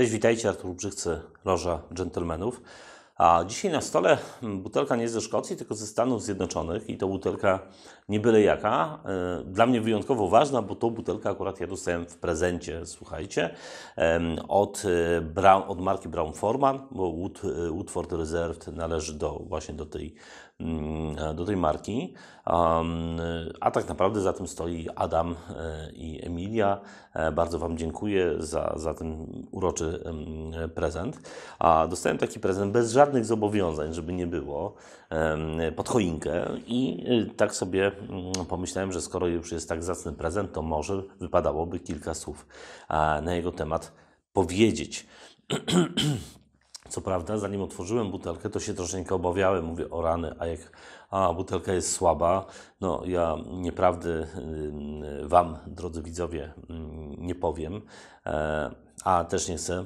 Cześć, witajcie, Artur Brzychcy, Loża Gentlemanów. A dzisiaj na stole butelka nie ze Szkocji, tylko ze Stanów Zjednoczonych i to butelka nie byle jaka. E, dla mnie wyjątkowo ważna, bo tą butelkę akurat ja dostałem w prezencie, słuchajcie, od, e, Brown, od marki Brown Forman, bo e, Woodford Reserved należy do, właśnie do tej Mm, e, do tej marki. E, a tak naprawdę za tym stoi Adam e, i Emilia. Bardzo Wam dziękuję za, za ten uroczy mm, prezent. A dostałem taki prezent bez żadnych zobowiązań, żeby nie było, pod choinkę i tak sobie mm, pomyślałem, że skoro już jest tak zacny prezent, to może wypadałoby kilka słów na jego temat powiedzieć. Co prawda, zanim otworzyłem butelkę, to się troszeczkę obawiałem. Mówię o rany, a jak a, butelka jest słaba, no ja nieprawdy y, Wam, drodzy widzowie, mm, nie powiem, e, a też nie chcę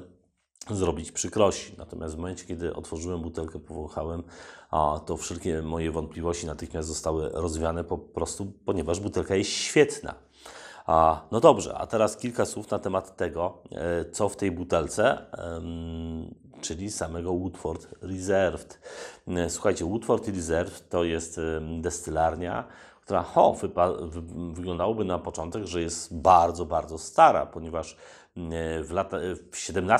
zrobić przykrości. Natomiast w momencie, kiedy otworzyłem butelkę, powąchałem, a to wszelkie moje wątpliwości natychmiast zostały rozwiane po prostu, ponieważ butelka jest świetna. A, no dobrze, a teraz kilka słów na temat tego, e, co w tej butelce, czyli samego Woodford Reserved. E, słuchajcie, Woodford Reserved to jest destylarnia, która ho, wyglądałoby na początek, że jest bardzo, bardzo stara, ponieważ E, w, lata, e, w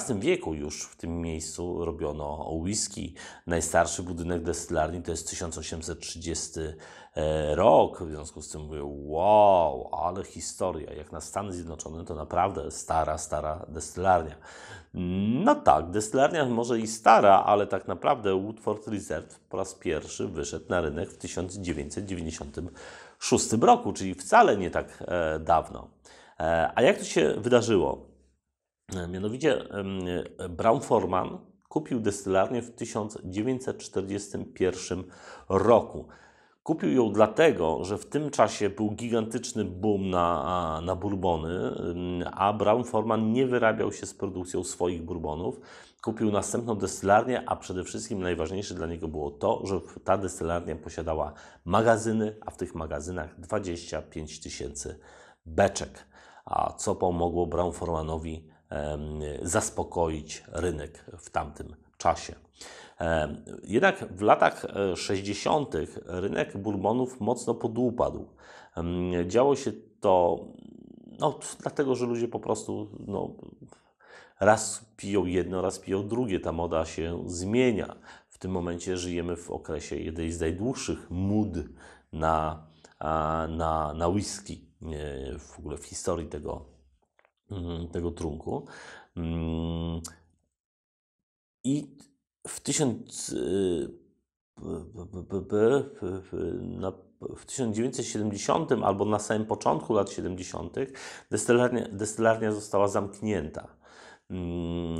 XVII wieku już w tym miejscu robiono whisky. Najstarszy budynek destylarni to jest 1830 e, rok. W związku z tym mówię, wow, ale historia. Jak na Stany Zjednoczone to naprawdę stara, stara destylarnia. No tak, destylarnia może i stara, ale tak naprawdę Woodford Reserve po raz pierwszy wyszedł na rynek w 1996 roku, czyli wcale nie tak dawno. A jak to się wydarzyło? E, mianowicie e, Brown Forman kupił destylarnię w 1941 roku. Kupił ją dlatego, że w tym czasie był gigantyczny boom na, na bourbony, a Brown Forman nie wyrabiał się z produkcją swoich bourbonów. Kupił następną destylarnię, a przede wszystkim najważniejsze dla niego było to, że ta destylarnia posiadała magazyny, a w tych magazynach 25 tysięcy beczek, a co pomogło Brown Formanowi zaspokoić rynek w tamtym czasie. Jednak w latach 60. E, rynek Bourbonów mocno podupadł. Działo się to no, dlatego, że ludzie po prostu no, raz piją jedno, raz piją drugie. Ta moda się zmienia. W tym momencie żyjemy w okresie jednej z najdłuższych mód na, na, na whisky e, w ogóle w historii tego Mm, tego trunku. Mm, I w tysiąc y, w 1970 albo na samym początku lat 70. Destylarnia, destylarnia została zamknięta. Mm,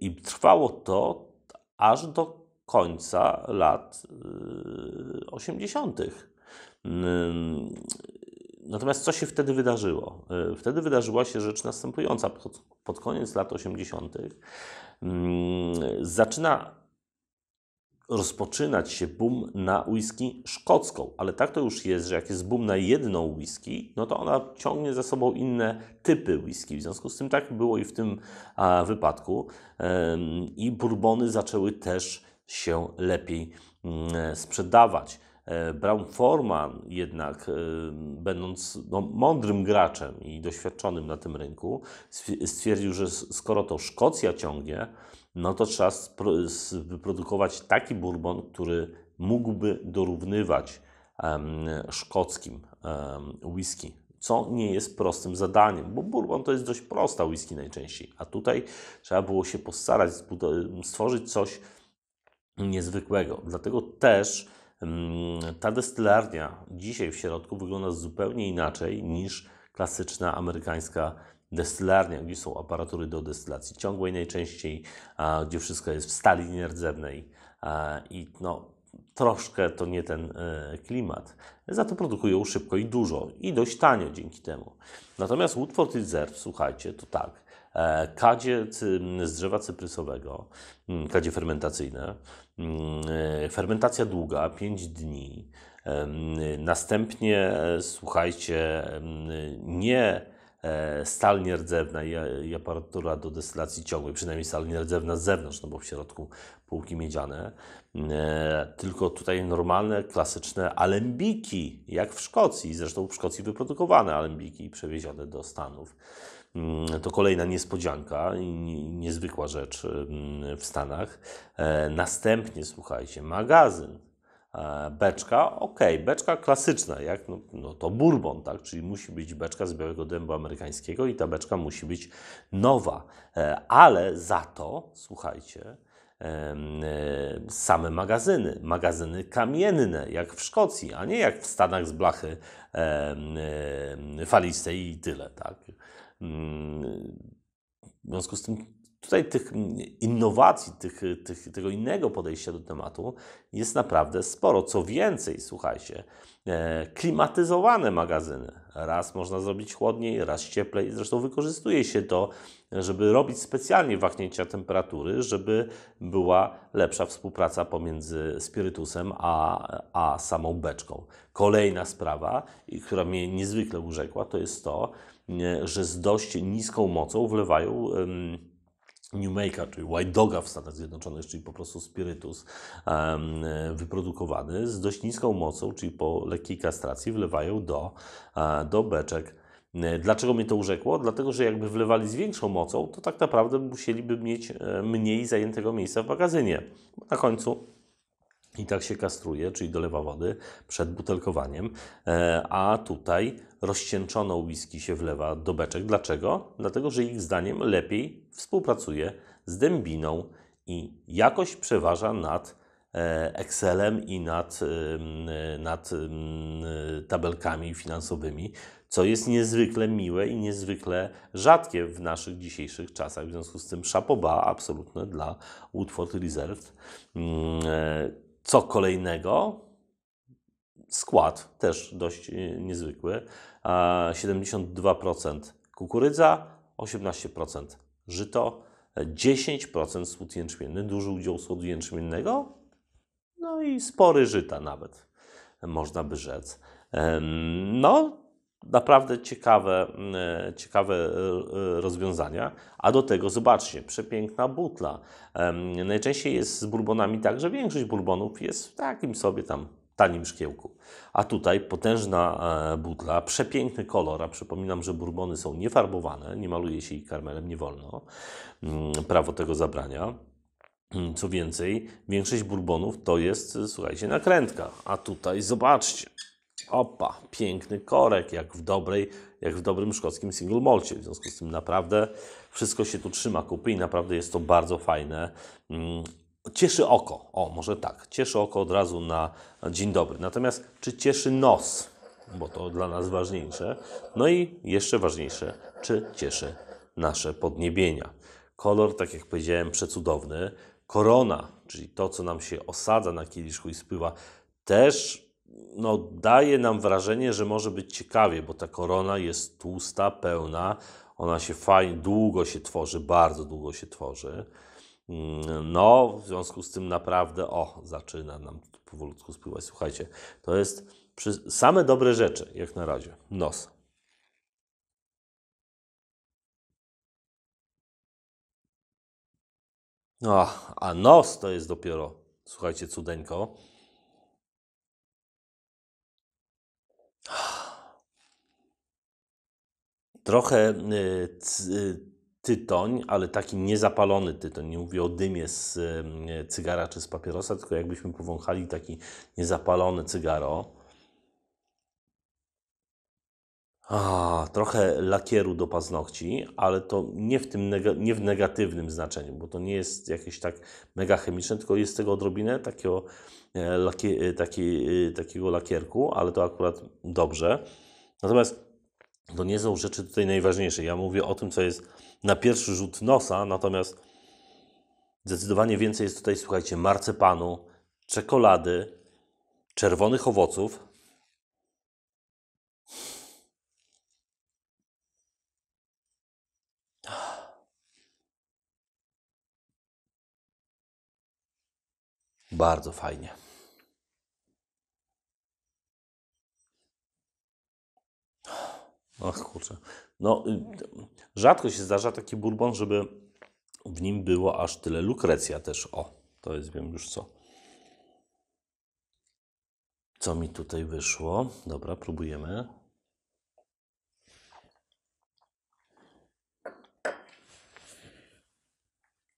I trwało to aż do końca lat 80. Y, Natomiast co się wtedy wydarzyło? Y, wtedy wydarzyła się rzecz następująca. Pod, pod koniec lat 80. Mm, zaczyna rozpoczynać się boom na whisky szkocką, ale tak to już jest, że jak jest boom na jedną whisky, no to ona ciągnie za sobą inne typy whisky. W związku z tym tak było i w tym a, wypadku. I bourbony zaczęły też się lepiej mm, sprzedawać. E, Brown Forman jednak, e, będąc no, mądrym graczem i doświadczonym na tym rynku, stwierdził, że skoro to Szkocja ciągnie, no to trzeba wyprodukować taki bourbon, który mógłby dorównywać um, szkockim um, whisky, co nie jest prostym zadaniem, bo bourbon to jest dość prosta whisky najczęściej, a tutaj trzeba było się postarać, stworzyć coś niezwykłego. Dlatego też ta destylarnia dzisiaj w środku wygląda zupełnie inaczej niż klasyczna amerykańska destylarnia, gdzie są aparatury do destylacji ciągłej najczęściej, gdzie wszystko jest w stali nierdzewnej i no, troszkę to nie ten e, klimat. Za to produkują szybko i dużo i dość tanio dzięki temu. Natomiast Woodford Reserve, słuchajcie, to tak, E, kadzie mm, z drzewa cyprysowego, mm, kadzie fermentacyjne, mm, e, fermentacja długa, 5 dni. E, następnie, słuchajcie, nie stal nierdzewna i aparatura do destylacji ciągłej, przynajmniej stal nierdzewna z zewnątrz, no bo w środku półki miedziane, tylko tutaj normalne, klasyczne alembiki, jak w Szkocji, zresztą w Szkocji wyprodukowane alembiki i przewiezione do Stanów. Mm, to kolejna niespodzianka i niezwykła rzecz mm, w Stanach. E, następnie, słuchajcie, magazyn. E, beczka, ok, beczka klasyczna, jak no, no, to bourbon, tak? czyli musi być beczka z białego dębu amerykańskiego i ta beczka musi być nowa, e, ale za to, słuchajcie, same magazyny, magazyny kamienne, jak w Szkocji, a nie jak w Stanach z blachy falistej i tyle. Tak? W związku z tym tutaj tych innowacji, tych, tych, tego innego podejścia do tematu jest naprawdę sporo. Co więcej, słuchajcie, e, klimatyzowane magazyny. Raz można zrobić chłodniej, raz cieplej. Zresztą wykorzystuje się to, żeby robić specjalnie wahnięcia temperatury, żeby była lepsza współpraca pomiędzy spirytusem a, a samą beczką. Kolejna sprawa, która mnie niezwykle urzekła, to jest to, e, że z dość niską mocą wlewają. New Make'a, czyli White Doga w Stanach Zjednoczonych, czyli po prostu spirytus um, wyprodukowany z dość niską mocą, czyli po lekkiej kastracji wlewają do, e, do beczek. E, dlaczego mnie to urzekło? Dlatego, że jakby wlewali z większą mocą, to tak naprawdę musieliby mieć mniej zajętego miejsca w magazynie. Na końcu i tak się kastruje, czyli dolewa wody przed butelkowaniem, e, a tutaj rozcieńczoną whisky się wlewa do beczek. Dlaczego? Dlatego, że ich zdaniem lepiej współpracuje z dębiną i jakość przeważa nad e, Excelem i nad, e, nad tabelkami finansowymi, co jest niezwykle miłe i niezwykle rzadkie w naszych dzisiejszych czasach. W związku z tym szapoba absolutne dla Woodford Reserve mm, co kolejnego? Skład też dość y, niezwykły. 72% kukurydza, 18% żyto, 10% słód jęczmienny, duży udział słodu jęczmiennego, no i spory żyta nawet, można by rzec. No, Naprawdę ciekawe, mm, e, ciekawe e, e, rozwiązania. A do tego zobaczcie, przepiękna butla. Najczęściej jest z burbonami tak, że większość burbonów jest w takim sobie tam tanim szkiełku. A tutaj potężna butla, przepiękny kolor, a przypominam, że burbony są niefarbowane, nie maluje się ich karmelem, nie wolno, mm, prawo tego zabrania. Mm, co więcej, większość burbonów to jest, słuchajcie, nakrętka, a tutaj zobaczcie, Opa, piękny korek, jak w, dobrej, jak w dobrym szkockim single molcie. W związku z tym naprawdę wszystko się tu trzyma kupy i naprawdę jest to bardzo fajne. Mm, cieszy oko, o może tak, cieszy oko od razu na dzień dobry. Natomiast czy cieszy nos? Bo to dla nas ważniejsze. No i jeszcze ważniejsze, czy cieszy nasze podniebienia. Kolor, tak jak powiedziałem, przecudowny. Korona, czyli to, co nam się osadza na kieliszku i spływa, też no, daje nam wrażenie, że może być ciekawie, bo ta korona jest tłusta, pełna, ona się fajnie, długo się tworzy, bardzo długo się tworzy. Mm, no, w związku z tym naprawdę, o, zaczyna nam powolutku spływać. Słuchajcie, to jest przy, same dobre rzeczy, jak na razie. Nos. No, a nos to jest dopiero, słuchajcie, cudeńko. trochę y, y, tytoń, ale taki niezapalony tytoń. Nie mówię o dymie z y, cygara czy z papierosa, tylko jakbyśmy powąchali taki niezapalony cygaro. A, trochę lakieru do paznokci, ale to nie w tym nie w negatywnym znaczeniu, bo to nie jest jakieś tak mega chemiczne, tylko jest tego odrobinę takiego, e, e, taki, e, takiego lakierku, ale to akurat dobrze. Natomiast to nie są rzeczy tutaj najważniejsze. Ja mówię o tym, co jest na pierwszy rzut nosa, natomiast zdecydowanie więcej jest tutaj, słuchajcie, marcepanu, czekolady, czerwonych owoców. Bardzo fajnie. Ach kurczę. No, y, rzadko się zdarza taki bourbon, żeby w nim było aż tyle lukrecja też. O, to jest wiem już co. Co mi tutaj wyszło? Dobra, próbujemy.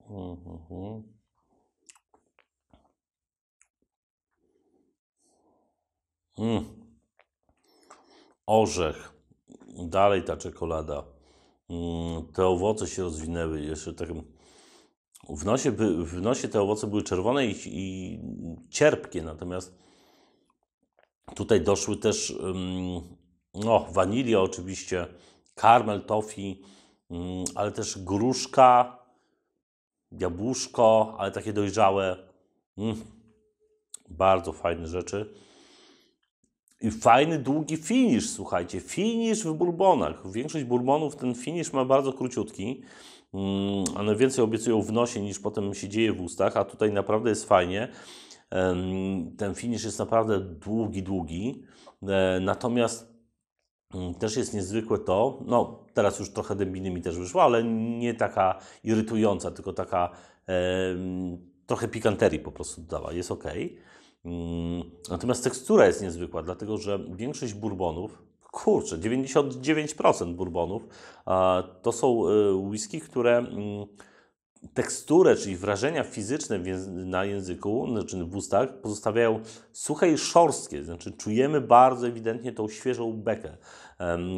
Mhm. Mm. Orzech dalej ta czekolada, mm, te owoce się rozwinęły, jeszcze tak w nosie, w nosie te owoce były czerwone i, i cierpkie, natomiast tutaj doszły też no, mm, wanilia oczywiście, karmel, tofi, mm, ale też gruszka, jabłuszko, ale takie dojrzałe. Mm, bardzo fajne rzeczy. I fajny, długi finisz, słuchajcie. Finisz w Bourbonach. Większość Bourbonów ten finisz ma bardzo króciutki. Mm, one więcej obiecują w nosie niż potem się dzieje w ustach, a tutaj naprawdę jest fajnie. Ten finisz jest naprawdę długi, długi. E, natomiast mm, też jest niezwykłe to, no teraz już trochę dębiny mi też wyszła, ale nie taka irytująca, tylko taka trochę pikanterii po prostu dodała. Jest ok. Mm, natomiast tekstura jest niezwykła, dlatego że większość bourbonów, kurczę, 99% bourbonów to są y, whisky, które mm, teksturę, czyli wrażenia fizyczne na języku, znaczy w ustach, pozostawiają suche i szorstkie. Znaczy czujemy bardzo ewidentnie tą świeżą bekę,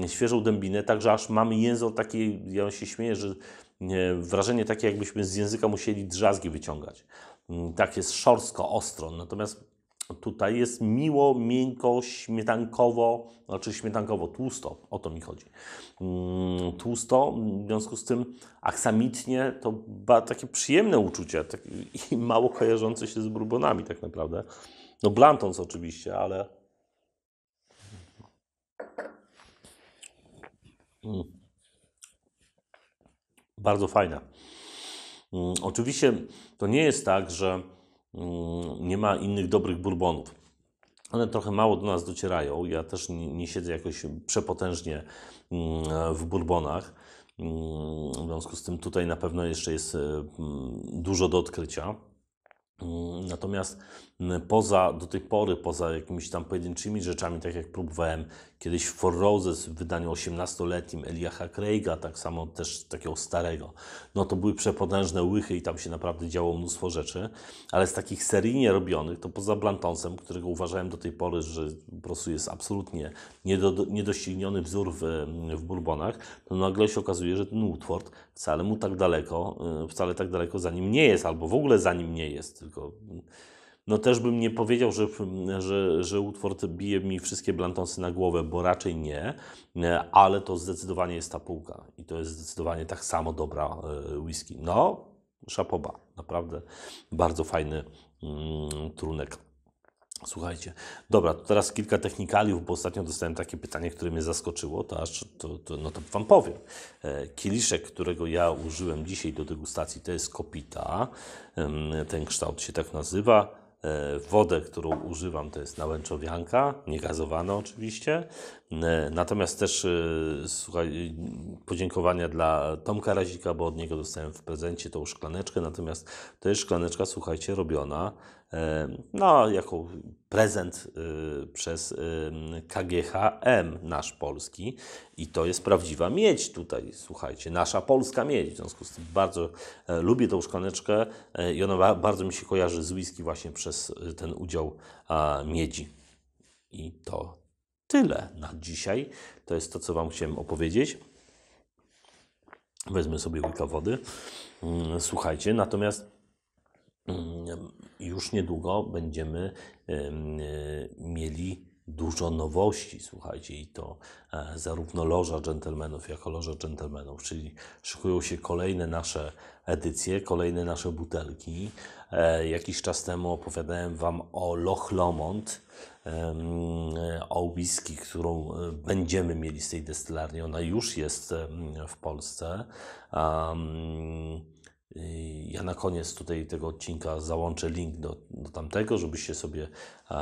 świeżą dębinę, także aż mamy język taki, ja się śmieję, że wrażenie takie, jakbyśmy z języka musieli drzazgi wyciągać. Mm, tak jest szorstko, ostro. Natomiast tutaj jest miło, miękko, śmietankowo, znaczy śmietankowo tłusto, o to mi chodzi. Mm, tłusto, w związku z tym aksamitnie to ba, takie przyjemne uczucie tak, i mało kojarzące się z brubonami tak naprawdę. No Blantons oczywiście, ale... Mm. Bardzo fajne. Mm, oczywiście to nie jest tak, że Mm, nie ma innych dobrych bourbonów. One trochę mało do nas docierają. Ja też nie, siedzę jakoś przepotężnie mm, w bourbonach. Mm, w związku z tym tutaj na pewno jeszcze jest e, dużo do odkrycia. Mm, natomiast mm, poza do tej pory, poza jakimiś tam pojedynczymi rzeczami, tak jak próbowałem kiedyś w For Roses w wydaniu 18-letnim Eliacha Craiga, tak samo też takiego starego, no to były przepotężne łychy i tam się naprawdę działo mnóstwo rzeczy, ale z takich seryjnie robionych, to poza Blantonsem, którego uważałem do tej pory, że po prostu jest absolutnie niedo, niedościgniony wzór w, w Bourbonach, to nagle się okazuje, że ten Woodford wcale mu tak daleko, y, wcale tak daleko za nim nie jest, albo w ogóle za nim nie jest, tylko no też bym nie powiedział, że, że, że utwór bije mi wszystkie blantonsy na głowę, bo raczej nie, y, ale to zdecydowanie jest ta półka i to jest zdecydowanie tak samo dobra y, whisky. No, szapoba, naprawdę bardzo fajny mm, trunek. Słuchajcie, dobra, to teraz kilka technikaliów, bo ostatnio dostałem takie pytanie, które mnie zaskoczyło, to, aż, to, to no to Wam powiem. E, kieliszek, którego ja użyłem dzisiaj do degustacji, to jest kopita, ten kształt się tak nazywa. E, wodę, którą używam, to jest nałęczowianka, niegazowana oczywiście. E, natomiast też słuchaj, podziękowania dla Tomka Razika, bo od niego dostałem w prezencie tą szklaneczkę. Natomiast to jest szklaneczka, słuchajcie, robiona no, jako prezent y, przez KGHM nasz polski i to jest prawdziwa miedź tutaj, słuchajcie, nasza polska miedź, w związku z tym bardzo e, lubię tą szklaneczkę e, i ona bardzo mi się kojarzy z whisky właśnie przez y, ten udział miedzi. I to tyle na dzisiaj. To jest to, co Wam chciałem opowiedzieć. Wezmę sobie łyka wody. Mm, słuchajcie, natomiast Mm, już niedługo będziemy e, mieli dużo nowości, słuchajcie, i to e, zarówno Loża Dżentelmenów, jak i Loża Dżentelmenów, czyli szykują się kolejne nasze edycje, kolejne nasze butelki. E, jakiś czas temu opowiadałem Wam o Loch Lomond, o whisky, którą będziemy mieli z tej destylarni. Ona już jest w Polsce. Ja na koniec tutaj tego odcinka załączę link do, do tamtego, żebyście sobie e,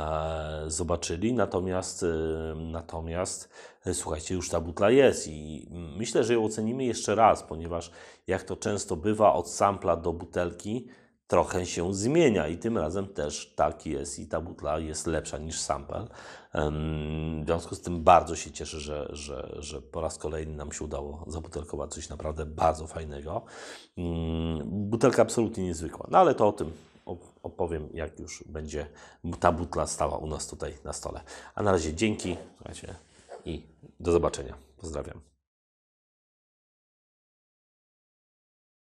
zobaczyli. Natomiast, e, natomiast e, słuchajcie, już ta butla jest i myślę, że ją ocenimy jeszcze raz, ponieważ jak to często bywa, od sampla do butelki trochę się zmienia i tym razem też tak jest i ta butla jest lepsza niż sample. W związku z tym bardzo się cieszę, że, że, że po raz kolejny nam się udało zabutelkować coś naprawdę bardzo fajnego. Mm, butelka absolutnie niezwykła, no ale to o tym opowiem, jak już będzie ta butla stała u nas tutaj na stole. A na razie dzięki i do zobaczenia. Pozdrawiam.